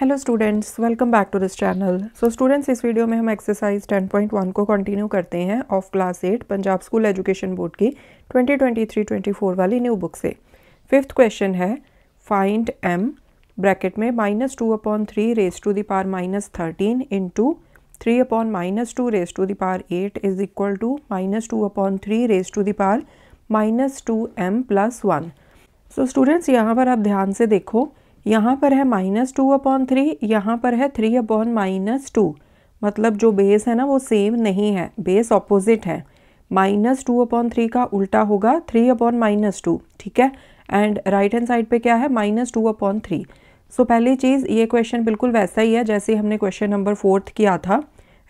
Hello students welcome back to this channel so students इस video में हम exercise 10.1 को कंटिन्यू करते हैं of class eight Punjab school education board की 2023-24 वाली न्यू बुक से फिफ्थ क्वेश्चन है फाइंड एम ब्रैकेट में minus two upon three raise to the power minus thirteen into three upon minus two raise to the power eight is equal to minus two upon three raise to the power minus two m plus one so students यहाँ पर आप ध्यान से देखो यहाँ पर है minus two upon three यहाँ पर है थ्री अपॉन माइनस टू मतलब जो बेस है ना वो सेम नहीं है बेस ऑपोजिट है माइनस टू अपॉन थ्री का उल्टा होगा थ्री अपॉन माइनस टू ठीक है एंड राइट हैंड साइड पे क्या है minus two upon three so पहली चीज़ ये क्वेश्चन बिल्कुल वैसा ही है जैसे हमने क्वेश्चन नंबर फोर्थ किया था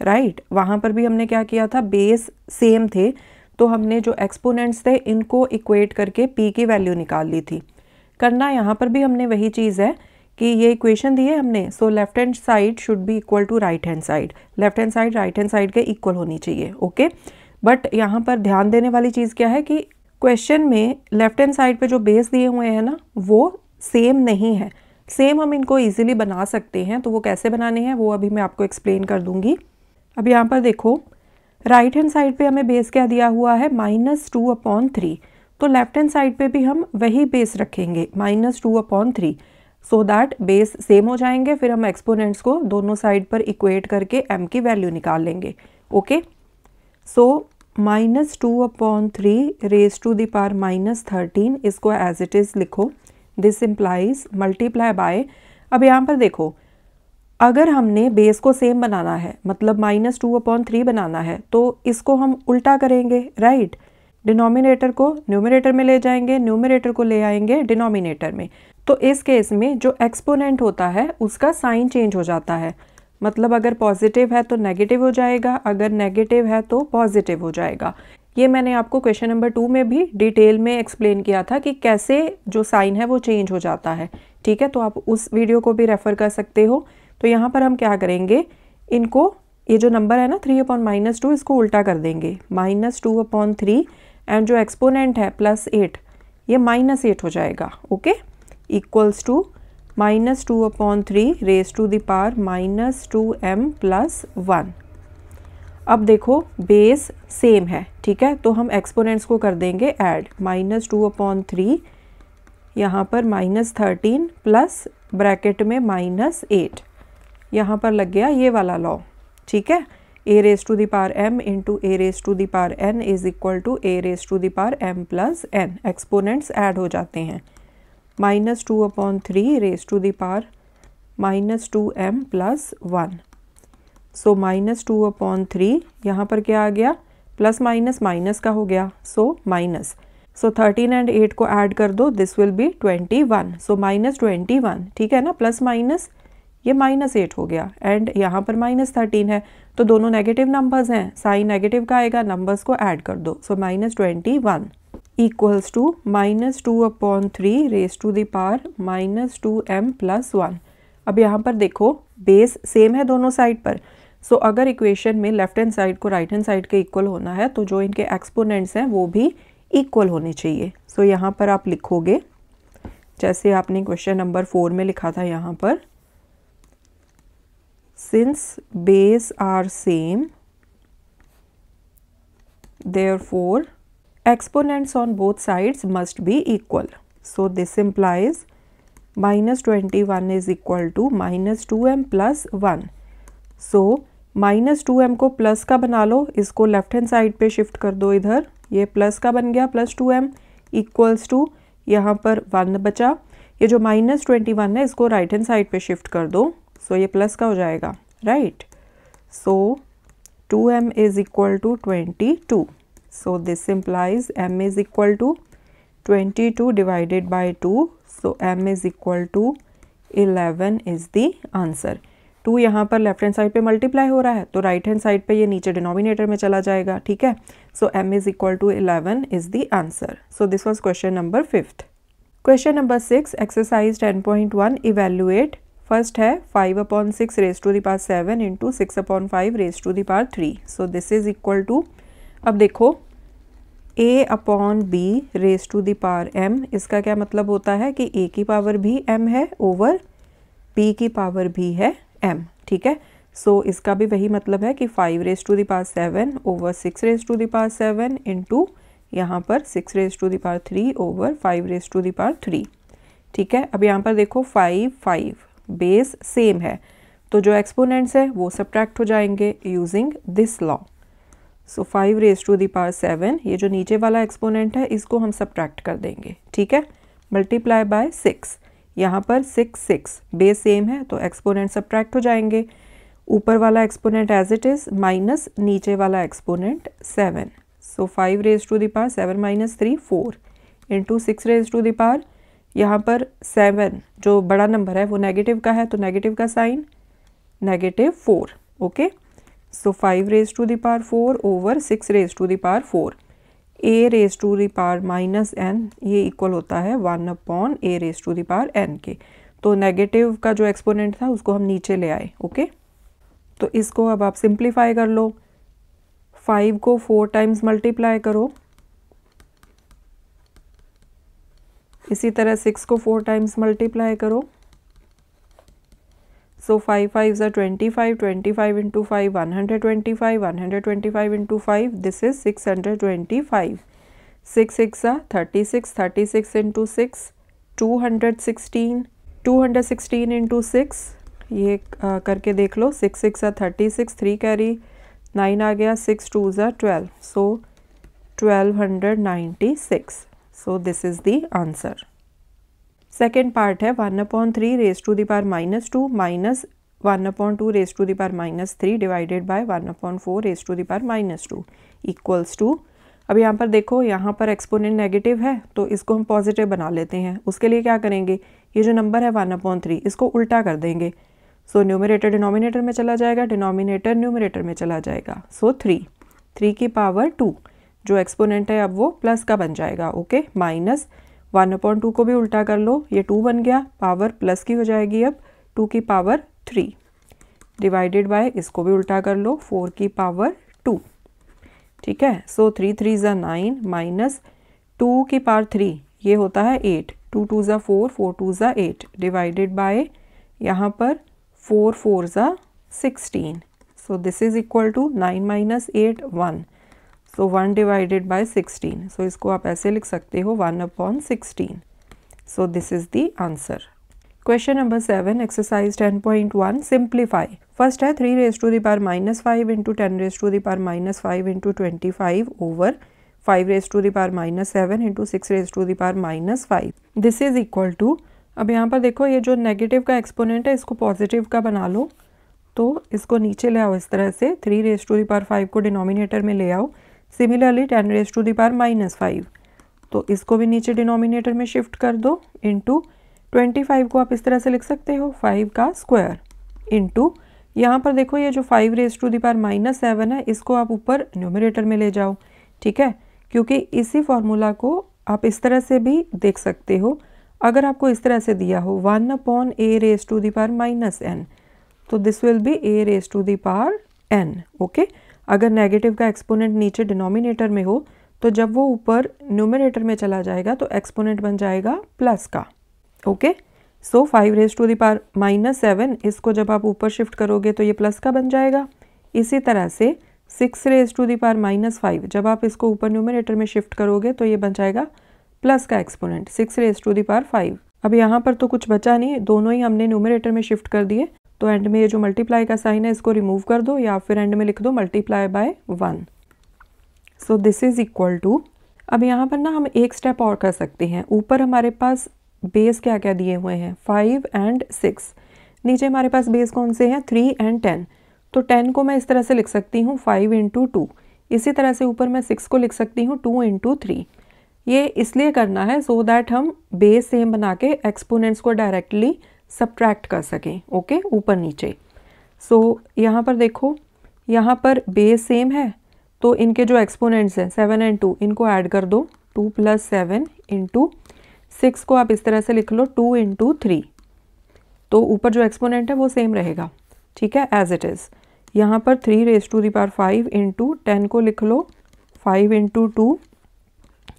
राइट right? वहाँ पर भी हमने क्या किया था बेस सेम थे तो हमने जो एक्सपोनेंट्स थे इनको इक्वेट करके पी की वैल्यू निकाल ली थी करना यहाँ पर भी हमने वही चीज़ है कि ये इक्वेशन दी है हमने so left hand side should be equal to right hand side left hand side right hand side के इक्वल होनी चाहिए ओके बट यहाँ पर ध्यान देने वाली चीज़ क्या है कि क्वेश्चन में लेफ्ट हैंड साइड पे जो बेस दिए हुए हैं ना वो सेम नहीं है सेम हम इनको इजीली बना सकते हैं तो वो कैसे बनाने हैं वो अभी मैं आपको एक्सप्लेन कर दूंगी अब यहाँ पर देखो राइट हैंड साइड पे हमें बेस क्या दिया हुआ है माइनस टू अपॉन थ्री तो लेफ्ट हैंड साइड पे भी हम वही बेस रखेंगे minus two upon three so that base same हो जाएंगे फिर हम एक्सपोनेंट्स को दोनों साइड पर इक्वेट करके एम की वैल्यू निकाल लेंगे okay so minus two upon three raise to the power minus thirteen इसको एज इट इज़ लिखो दिस इम्प्लाइज मल्टीप्लाई बाय अब यहाँ पर देखो अगर हमने बेस को सेम बनाना है मतलब माइनस टू अपॉन थ्री बनाना है तो इसको हम उल्टा करेंगे राइट right? डिनोमिनेटर को न्यूमिनेटर में ले जाएंगे न्यूमिनेटर को ले आएंगे डिनोमिनेटर में तो इस केस में जो एक्सपोनेंट होता है उसका साइन चेंज हो जाता है मतलब अगर पॉजिटिव है तो नेगेटिव हो जाएगा अगर नेगेटिव है तो पॉजिटिव हो जाएगा ये मैंने आपको क्वेश्चन नंबर टू में भी डिटेल में एक्सप्लेन किया था कि कैसे जो साइन है वो चेंज हो जाता है ठीक है तो आप उस वीडियो को भी रेफ़र कर सकते हो तो यहाँ पर हम क्या करेंगे इनको ये जो नंबर है ना थ्री अपॉन माइनस टू इसको उल्टा कर देंगे minus two upon three and जो एक्सपोनेंट है प्लस एट ये माइनस एट हो जाएगा okay equals to minus two upon three raise to the power minus two m plus one अब देखो बेस सेम है ठीक है तो हम एक्सपोनेंट्स को कर देंगे add minus two upon three यहाँ पर माइनस थर्टीन प्लस ब्रैकेट में माइनस एट यहाँ पर लग गया ये वाला लॉ ठीक है a raise to the m into a raise to the power n is equal to a raise to the power m plus n exponents add हो जाते हैं minus two upon three raise to the power minus two m plus one so minus two upon three यहाँ पर क्या आ गया plus minus minus का हो गया so minus so thirteen and eight को ऐड कर दो this will be twenty one so minus twenty one ठीक है ना प्लस माइनस ये माइनस एट हो गया एंड यहाँ पर माइनस थर्टीन है तो दोनों नेगेटिव नंबर्स हैं साइन नेगेटिव का आएगा नंबर्स को ऐड कर दो so minus twenty one equals to minus two upon three raise to the power minus two m plus one अब यहाँ पर देखो बेस सेम है दोनों साइड पर सो so, अगर इक्वेशन में लेफ्ट हैंड साइड को राइट हैंड साइड के इक्वल होना है तो जो इनके एक्सपोनेंट्स हैं वो भी इक्वल होने चाहिए सो so, यहाँ पर आप लिखोगे जैसे आपने क्वेश्चन नंबर फोर में लिखा था यहाँ पर since base are same therefore exponents on both sides must be equal so this implies minus 21 is equal to minus 2m plus 1 so minus two m को प्लस का बना लो इसको लेफ्ट हैंड साइड पे शिफ्ट कर दो इधर ये प्लस का बन गया plus two m equals to यहाँ पर वन बचा ये जो माइनस ट्वेंटी वन है इसको राइट हैंड साइड पे शिफ्ट कर दो सो ये प्लस का हो जाएगा right so two m is equal to twenty two so this implies m is equal to twenty two divided by two so m is equal to eleven is the answer two यहाँ पर left hand side पे multiply हो रहा है तो right hand side पे ये नीचे डिनोमिनेटर में चला जाएगा ठीक है so m is equal to eleven is the answer so this was question number fifth question number six exercise ten point one evaluate first है five upon six raise to the power seven into six upon five raise to the power three so this is equal to अब देखो a upon b raise to the power m इसका क्या मतलब होता है कि ए की पावर भी एम है ओवर बी की पावर भी है एम ठीक है सो so, इसका भी वही मतलब है कि five raise to the power seven over six raise to the power seven into यहाँ पर six raise to the power three over five raise to the power three ठीक है अब यहाँ पर देखो फाइव फाइव बेस सेम है तो जो एक्सपोनेंट्स है वो सब्ट्रैक्ट हो जाएंगे using this law so five raise to power seven ये जो नीचे वाला एक्सपोनेंट है इसको हम सब्ट्रैक्ट कर देंगे ठीक है मल्टीप्लाई बाय सिक्स यहाँ पर सिक्स सिक्स बेस सेम है तो एक्सपोनेंट सब्ट्रैक्ट हो जाएंगे ऊपर वाला exponent as it is minus नीचे वाला exponent seven so five raise to power seven minus three four into six raise to power यहाँ पर सेवन जो बड़ा नंबर है वो नेगेटिव का है तो नेगेटिव का sign negative four okay so five raise to the power four over six raise to the power four a raise to the power minus n ये इक्वल होता है one upon a raise to the power n के तो negative का जो exponent था उसको हम नीचे ले आए ओके तो इसको अब आप सिंप्लीफाई कर लो फाइव को फोर टाइम्स मल्टीप्लाई करो इसी तरह सिक्स को फोर टाइम्स मल्टीप्लाई करो सो फाइव फाइव ज़ा twenty five twenty five into five one hundred twenty five one hundred twenty five into five this is six hundred twenty five six six ज़ा thirty six thirty six into six two hundred sixteen two hundred sixteen into six ये आ, uh, करके देख लो six six ज़ा thirty six three carry nine आ गया six two ज़ा twelve so twelve hundred ninety six so this is the answer second part है one upon three raise to the power minus two minus one upon two raise to the power minus three divided by one upon four raise to the power minus two equals to अब यहाँ पर देखो यहाँ पर exponent negative है तो इसको हम पॉजिटिव बना लेते हैं उसके लिए क्या करेंगे ये जो नंबर है वन अपॉइंट थ्री इसको उल्टा कर देंगे सो न्यूमिनेटर डिनोमिनेटर में चला जाएगा डिनोमिनेटर न्यूमिनेटर में चला जाएगा सो थ्री थ्री की पावर टू जो एक्सपोनेंट है अब वो प्लस का बन जाएगा okay minus one upon two को भी उल्टा कर लो ये टू बन गया पावर प्लस की हो जाएगी अब टू की पावर थ्री डिवाइडेड बाय इसको भी उल्टा कर लो फोर की पावर टू ठीक है सो थ्री थ्री ज़ा नाइन माइनस टू की पावर थ्री ये होता है एट टू टू ज़ा फोर फोर टू ज़ा एट डिवाइडेड बाय यहाँ पर फोर फोर ज़ा sixteen so this is equal to nine minus eight one so तो one divided by sixteen so इसको आप ऐसे लिख सकते हो one upon sixteen so this is the answer question number seven exercise ten point one simplify first है three raise to the power minus five into ten raise to the power minus five into twenty five over five raise to the power minus seven into six raise to the power minus five this is equal to अब यहाँ पर देखो ये जो negative का exponent है इसको positive का बना लो तो इसको नीचे ले आओ इस तरह से three raise to the power five को डिनोमिनेटर में ले आओ similarly ten raise to the power minus five तो इसको भी नीचे डिनोमिनेटर में शिफ्ट कर दो इंटू ट्वेंटी फाइव को आप इस तरह से लिख सकते हो फाइव का स्क्वायर इंटू यहाँ पर देखो ये जो five raise to the power minus seven है इसको आप ऊपर न्यूमिनेटर में ले जाओ ठीक है क्योंकि इसी फॉर्मूला को आप इस तरह से भी देख सकते हो अगर आपको इस तरह से दिया हो one upon a raise to the power minus n तो this will be a raise to the power n okay अगर नेगेटिव का एक्सपोनेंट नीचे डिनोमिनेटर में हो तो जब वो ऊपर न्यूमिनेटर में चला जाएगा तो एक्सपोनेंट बन जाएगा प्लस का okay so five raise to power minus seven इसको जब आप ऊपर शिफ्ट करोगे तो ये प्लस का बन जाएगा इसी तरह से six raise to power minus five जब आप इसको ऊपर न्यूमिनेटर में शिफ्ट करोगे तो ये बन जाएगा प्लस का exponent six raise to power five अब यहाँ पर तो कुछ बचा नहीं दोनों ही हमने न्यूमिनेटर में शिफ्ट कर दिए तो एंड में ये जो मल्टीप्लाई का साइन है इसको रिमूव कर दो या फिर एंड में लिख दो multiply by one so this is equal to अब यहाँ पर ना हम एक स्टेप और कर सकते हैं ऊपर हमारे पास बेस क्या क्या दिए हुए हैं फाइव एंड सिक्स नीचे हमारे पास बेस कौन से हैं थ्री एंड टेन तो टेन को मैं इस तरह से लिख सकती हूँ फाइव इंटू टू इसी तरह से ऊपर मैं सिक्स को लिख सकती हूँ टू इंटू थ्री ये इसलिए करना है सो so दैट हम बेस सेम बना के एक्सपोनेंट्स को डायरेक्टली सब्ट्रैक्ट कर सकें ओके ऊपर नीचे सो so, यहाँ पर देखो यहाँ पर बेस सेम है तो इनके जो एक्सपोनेंट्स हैं सेवन एंड टू इनको ऐड कर दो two plus seven into six को आप इस तरह से लिख लो टू इंटू थ्री तो ऊपर जो एक्सपोनेंट है वो सेम रहेगा ठीक है एज इट इज़ यहाँ पर three raise to the power five into ten को लिख लो फाइव इंटू टू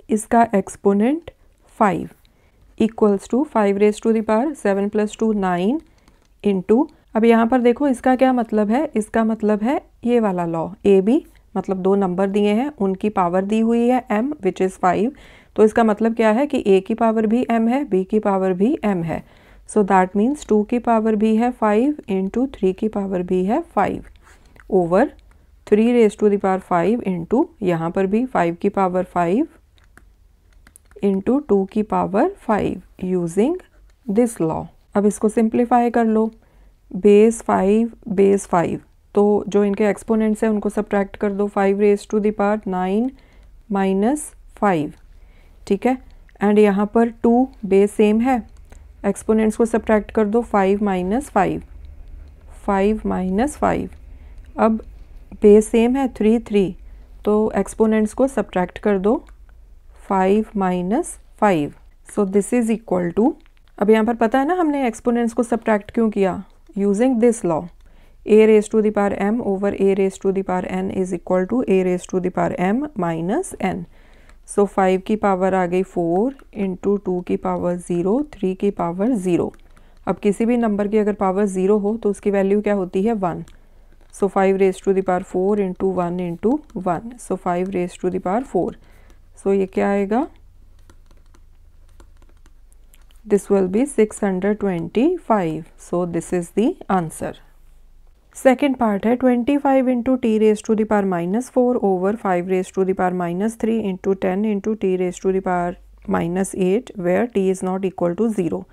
इसका exponent five equals to five raise to the power seven plus two nine into अब यहाँ पर देखो इसका क्या मतलब है इसका मतलब है ये वाला लॉ ए बी मतलब दो नंबर दिए हैं उनकी पावर दी हुई है एम विच इज़ फाइव तो इसका मतलब क्या है कि ए की पावर भी एम है बी की पावर भी एम है सो दैट मीन्स टू की पावर भी है फाइव इंटू थ्री की पावर भी है five over three raise to the power five into यहाँ पर भी फाइव की पावर फाइव इंटू टू की power five using this law अब इसको सिंप्लीफाई कर लो बेस फाइव बेस फाइव तो जो इनके एक्सपोनेंट्स हैं उनको सब्ट्रैक्ट कर दो five raise to the power nine minus five ठीक है एंड यहाँ पर टू बेस सेम है एक्सपोनेंट्स को सब्ट्रैक्ट कर दो five minus five five minus five अब बेस सेम है थ्री थ्री तो एक्सपोनेंट्स को सब्ट्रैक्ट कर दो five minus five so this is equal to अब यहाँ पर पता है ना हमने एक्सपोनेंट्स को सब्ट्रैक्ट क्यों किया using this law a raise to the power m over a raise to the power n is equal to a raise to the power m minus n so five की पावर आ गई फोर इंटू टू की power zero three की power zero अब किसी भी number की अगर पावर ज़ीरो हो तो उसकी वैल्यू क्या होती है one so five raise to the power four into one into one so five raise to the power four so ये क्या आएगा this will be 625 so this is the answer second part है 25 five into t raise to power minus four over five raise to the power minus three into ten into t raise to power minus eight where t is not equal to zero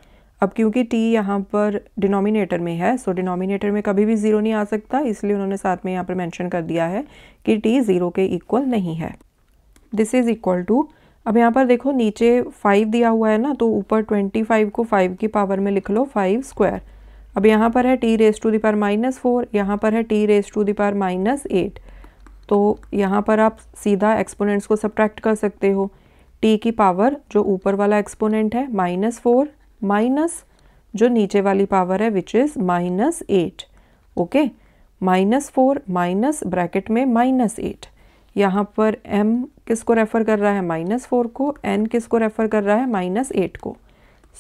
अब क्योंकि T यहाँ पर denominator में है so so denominator में कभी भी zero नहीं आ सकता इसलिए उन्होंने साथ में यहाँ पर मैंशन कर दिया है कि टी ज़ीरो के इक्वल नहीं है दिस इज़ इक्वल टू अब यहाँ पर देखो नीचे फाइव दिया हुआ है ना तो ऊपर ट्वेंटी फाइव को फाइव की पावर में लिख लो फाइव स्क्वायर अब यहाँ पर है t raise to the power minus four यहाँ पर है t raise to the power minus eight तो यहाँ पर आप सीधा एक्सपोनेंट्स को सब्ट्रैक्ट कर सकते हो टी की पावर जो ऊपर वाला एक्सपोनेंट है माइनस फोर माइनस जो नीचे वाली पावर है which is minus eight okay minus four minus bracket में माइनस एट यहाँ पर एम किसको रेफ़र कर रहा है माइनस फोर को एन किसको रेफ़र कर रहा है माइनस एट को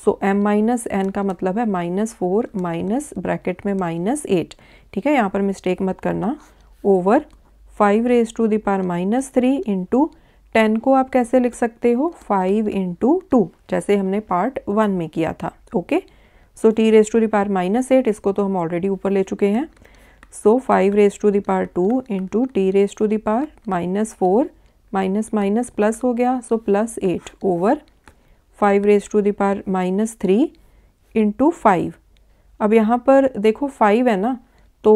सो एम माइनस एन का मतलब है माइनस फोर माइनस ब्रैकेट में माइनस एट ठीक है यहाँ पर मिस्टेक मत करना over five raise to the power minus three into ten को आप कैसे लिख सकते हो फाइव इंटू टू जैसे हमने पार्ट वन में किया था okay so t raise to the power minus eight इसको तो हम ऑलरेडी ऊपर ले चुके हैं so five raise to the power two into t raise to the power minus four minus minus plus हो गया so plus eight over five raise to the power minus three into five अब यहाँ पर देखो फाइव है ना तो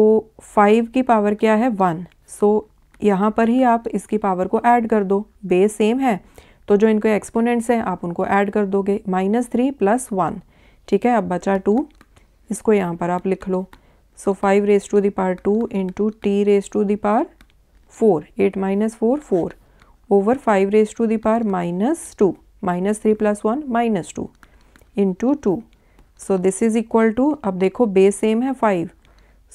फाइव की पावर क्या है वन सो so, यहाँ पर ही आप इसकी पावर को ऐड कर दो बेस सेम है तो जो इनके एक्सपोनेंट्स हैं आप उनको ऐड कर दोगे माइनस थ्री प्लस वन ठीक है अब बचा टू इसको यहाँ पर आप लिख लो so five raise to the power two into t raise to the power four eight minus four four over 5 raised to the minus two minus three plus one minus two 2 two 2 so this is equal to अब देखो base same है five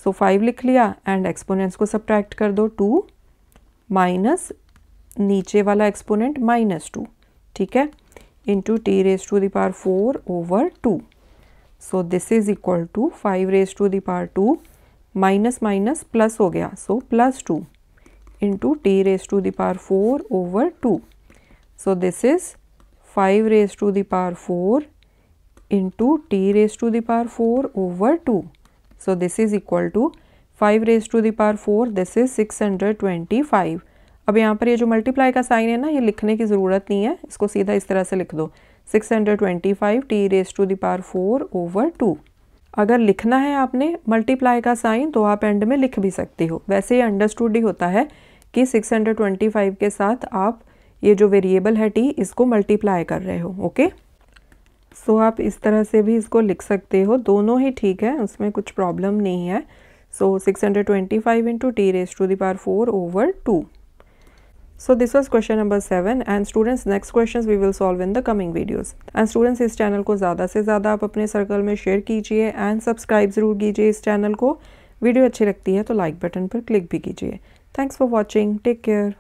so five लिख लिया and exponents को subtract कर दो to minus नीचे वाला एक्सपोनेंट माइनस टू ठीक है into t raise to the power four over two so this is equal to five raise to the power two minus minus plus हो गया so plus two into t raised to the power 4 over 2. So, this is 5 raised to the power 4 into t raised to the power 4 over 2. So, this is equal to 5 raised to the power 4 this is 625. अब यहाँ पर ये जो multiply का sign है ना ये लिखने की ज़रूरत नहीं है इसको सीधा इस तरह से लिख दो 625 t raise to the power 4 over 2 अगर लिखना है आपने मल्टीप्लाई का साइन तो आप एंड में लिख भी सकते हो वैसे ये अंडरस्टूड ही होता है कि 625 के साथ आप ये जो वेरिएबल है टी इसको मल्टीप्लाई कर रहे हो ओके सो so, आप इस तरह से भी इसको लिख सकते हो दोनों ही ठीक है उसमें कुछ प्रॉब्लम नहीं है so six hundred twenty five into t raise to the power four over two so this was question number seven and students next question we will solve in the coming videos and students इस channel को ज़्यादा से ज़्यादा आप अपने circle में share कीजिए and subscribe ज़रूर कीजिए इस चैनल को वीडियो अच्छी लगती है तो लाइक बटन पर क्लिक भी कीजिए Thanks for watching. Take care.